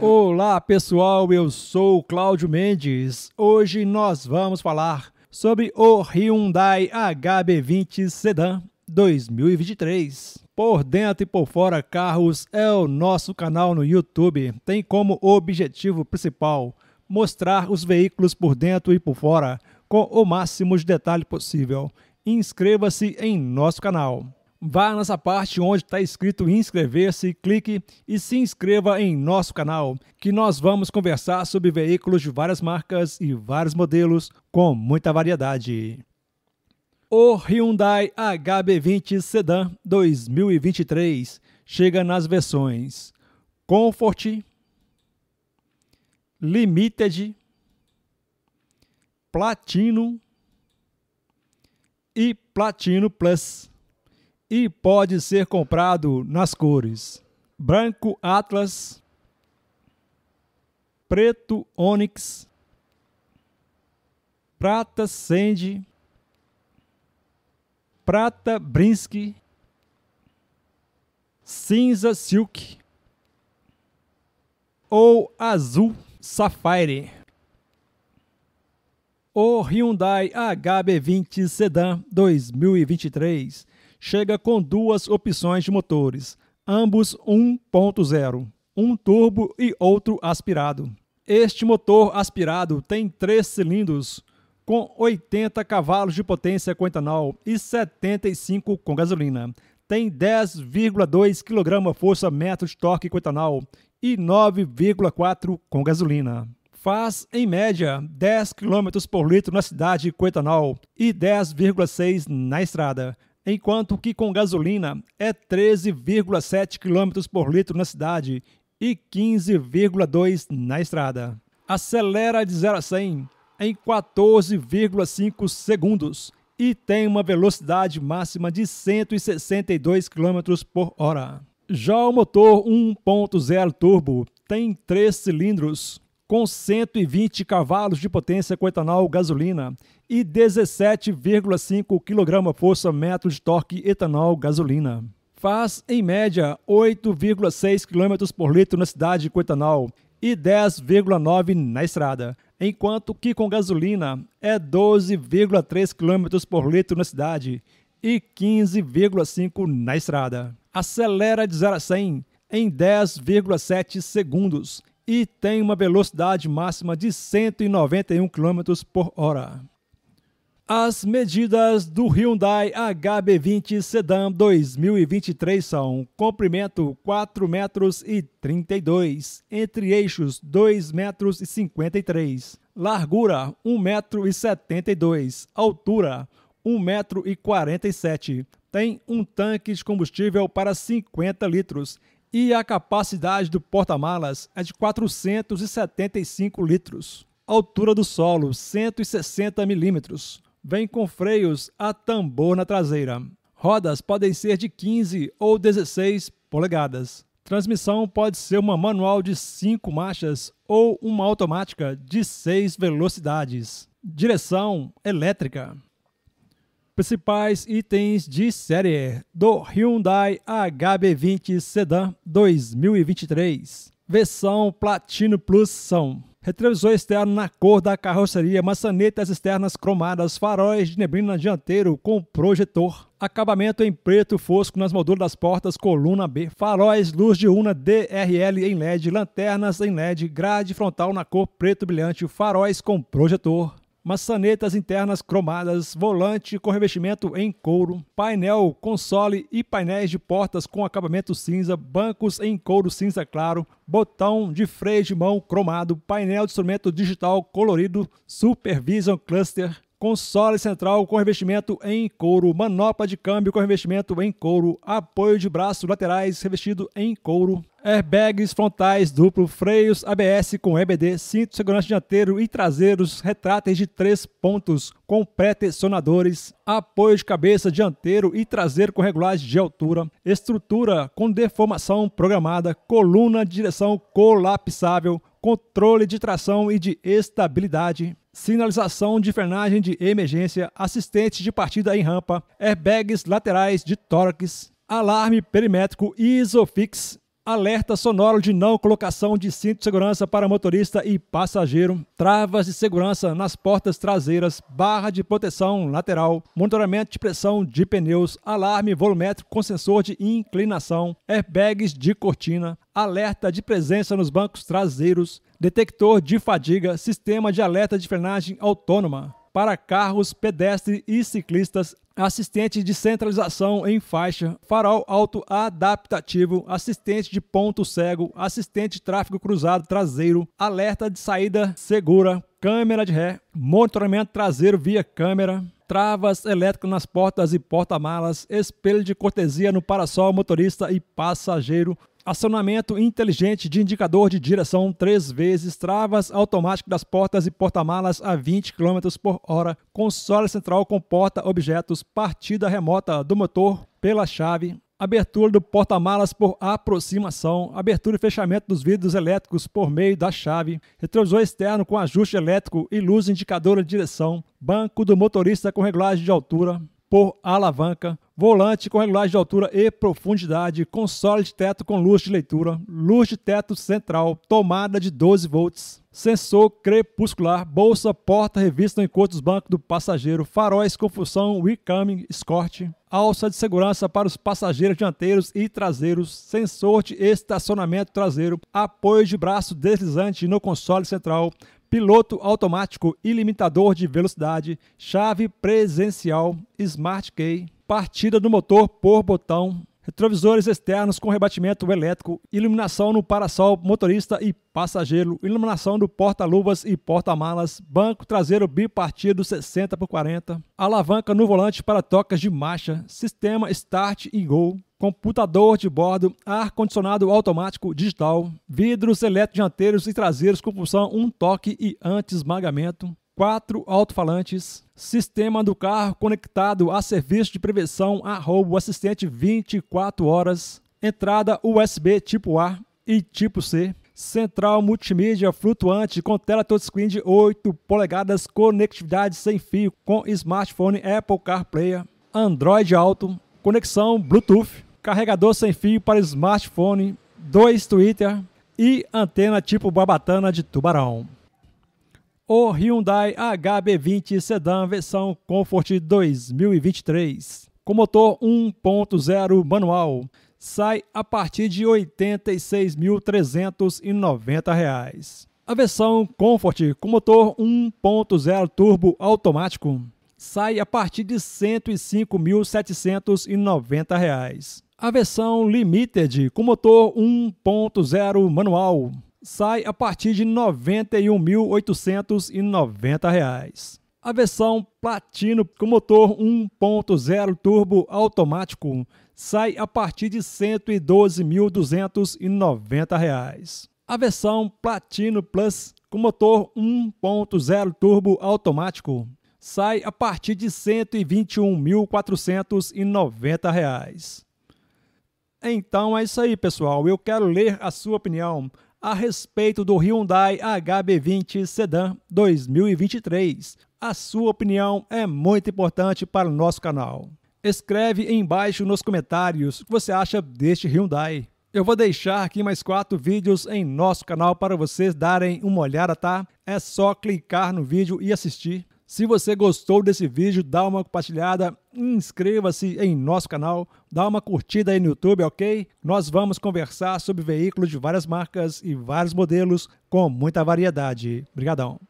Olá pessoal, eu sou Cláudio Mendes. Hoje nós vamos falar sobre o Hyundai HB20 Sedan 2023. Por dentro e por fora carros é o nosso canal no YouTube. Tem como objetivo principal mostrar os veículos por dentro e por fora com o máximo de detalhe possível. Inscreva-se em nosso canal. Vá nessa parte onde está escrito inscrever-se, clique e se inscreva em nosso canal, que nós vamos conversar sobre veículos de várias marcas e vários modelos com muita variedade. O Hyundai HB20 Sedan 2023 chega nas versões Comfort, Limited, Platino e Platino Plus e pode ser comprado nas cores branco Atlas, preto Onyx, prata Sandy, prata Brinsky, cinza Silk ou azul Safari. O Hyundai HB20 Sedan 2023 chega com duas opções de motores, ambos 1.0, um turbo e outro aspirado. Este motor aspirado tem três cilindros, com 80 cavalos de potência com etanol e 75 com gasolina. Tem 10,2 kgfm de torque com etanol e 9,4 com gasolina. Faz, em média, 10 km por litro na cidade com etanol e 10,6 na estrada enquanto que com gasolina é 13,7 km por litro na cidade e 15,2 na estrada. Acelera de 0 a 100 em 14,5 segundos e tem uma velocidade máxima de 162 km por hora. Já o motor 1.0 turbo tem 3 cilindros com 120 cavalos de potência com etanol gasolina e 17,5 kgfm de torque etanol gasolina. Faz, em média, 8,6 km por litro na cidade com etanol e 10,9 na estrada, enquanto que com gasolina é 12,3 km por litro na cidade e 15,5 na estrada. Acelera de 0 a 100 em 10,7 segundos e tem uma velocidade máxima de 191 km por hora. As medidas do Hyundai HB20 Sedan 2023 são comprimento 4 metros e 32, entre eixos 2 metros e 53, largura 1 metro e 72, altura 1 metro e 47. Tem um tanque de combustível para 50 litros e a capacidade do porta-malas é de 475 litros. Altura do solo 160 milímetros. Vem com freios a tambor na traseira. Rodas podem ser de 15 ou 16 polegadas. Transmissão pode ser uma manual de 5 marchas ou uma automática de 6 velocidades. Direção elétrica principais itens de série do Hyundai HB20 Sedan 2023. Versão Platino Plus são retrovisor externo na cor da carroceria, maçanetas externas cromadas, faróis de neblina dianteiro com projetor, acabamento em preto fosco nas molduras das portas, coluna B, faróis, luz diurna DRL em LED, lanternas em LED, grade frontal na cor preto brilhante, faróis com projetor, maçanetas internas cromadas, volante com revestimento em couro, painel, console e painéis de portas com acabamento cinza, bancos em couro cinza claro, botão de freio de mão cromado, painel de instrumento digital colorido, Supervision Cluster, console central com revestimento em couro, manopla de câmbio com revestimento em couro, apoio de braços laterais revestido em couro, airbags frontais duplo, freios ABS com EBD, cinto de segurança dianteiro e traseiros, retráteis de três pontos com pré-tensionadores, apoio de cabeça dianteiro e traseiro com regulagem de altura, estrutura com deformação programada, coluna de direção colapsável, controle de tração e de estabilidade, sinalização de frenagem de emergência, assistente de partida em rampa, airbags laterais de tórax, alarme perimétrico Isofix, alerta sonoro de não colocação de cinto de segurança para motorista e passageiro, travas de segurança nas portas traseiras, barra de proteção lateral, monitoramento de pressão de pneus, alarme volumétrico com sensor de inclinação, airbags de cortina, alerta de presença nos bancos traseiros, detector de fadiga, sistema de alerta de frenagem autônoma para carros, pedestres e ciclistas, assistente de centralização em faixa, farol alto adaptativo, assistente de ponto cego, assistente de tráfego cruzado traseiro, alerta de saída segura, câmera de ré, monitoramento traseiro via câmera, travas elétricas nas portas e porta-malas, espelho de cortesia no parasol motorista e passageiro, acionamento inteligente de indicador de direção três vezes, travas automáticas das portas e porta-malas a 20 km por hora, console central com porta objetos, partida remota do motor pela chave, abertura do porta-malas por aproximação, abertura e fechamento dos vidros elétricos por meio da chave, retrovisor externo com ajuste elétrico e luz indicadora de direção, banco do motorista com regulagem de altura por alavanca, volante com regulagem de altura e profundidade, console de teto com luz de leitura, luz de teto central, tomada de 12 volts, sensor crepuscular, bolsa, porta, revista no Banco dos bancos do passageiro, faróis, confusão, recoming, escort, alça de segurança para os passageiros dianteiros e traseiros, sensor de estacionamento traseiro, apoio de braço deslizante no console central, piloto automático e limitador de velocidade, chave presencial, smart key, partida do motor por botão, retrovisores externos com rebatimento elétrico, iluminação no parasol motorista e passageiro, iluminação do porta-luvas e porta-malas, banco traseiro bipartido 60 por 40, alavanca no volante para tocas de marcha, sistema start e go, computador de bordo, ar-condicionado automático digital, vidros eletro dianteiros e traseiros com função um toque e anti-esmagamento, quatro alto-falantes, sistema do carro conectado a serviço de prevenção a roubo assistente 24 horas, entrada USB tipo A e tipo C, central multimídia flutuante com tela touchscreen de 8 polegadas, conectividade sem fio com smartphone Apple CarPlay, Android Auto, conexão Bluetooth, carregador sem fio para smartphone, dois Twitter e antena tipo babatana de tubarão o Hyundai HB20 Sedan versão Comfort 2023, com motor 1.0 manual, sai a partir de R$ 86.390. A versão Comfort com motor 1.0 turbo automático sai a partir de R$ 105.790. A versão Limited com motor 1.0 manual sai a partir de R$ 91.890. A versão Platino com motor 1.0 turbo automático sai a partir de R$ 112.290. A versão Platino Plus com motor 1.0 turbo automático sai a partir de R$ 121.490. Então é isso aí, pessoal. Eu quero ler a sua opinião a respeito do Hyundai HB20 Sedan 2023. A sua opinião é muito importante para o nosso canal. Escreve embaixo nos comentários o que você acha deste Hyundai. Eu vou deixar aqui mais quatro vídeos em nosso canal para vocês darem uma olhada, tá? É só clicar no vídeo e assistir. Se você gostou desse vídeo, dá uma compartilhada, inscreva-se em nosso canal, dá uma curtida aí no YouTube, ok? Nós vamos conversar sobre veículos de várias marcas e vários modelos com muita variedade. Obrigadão!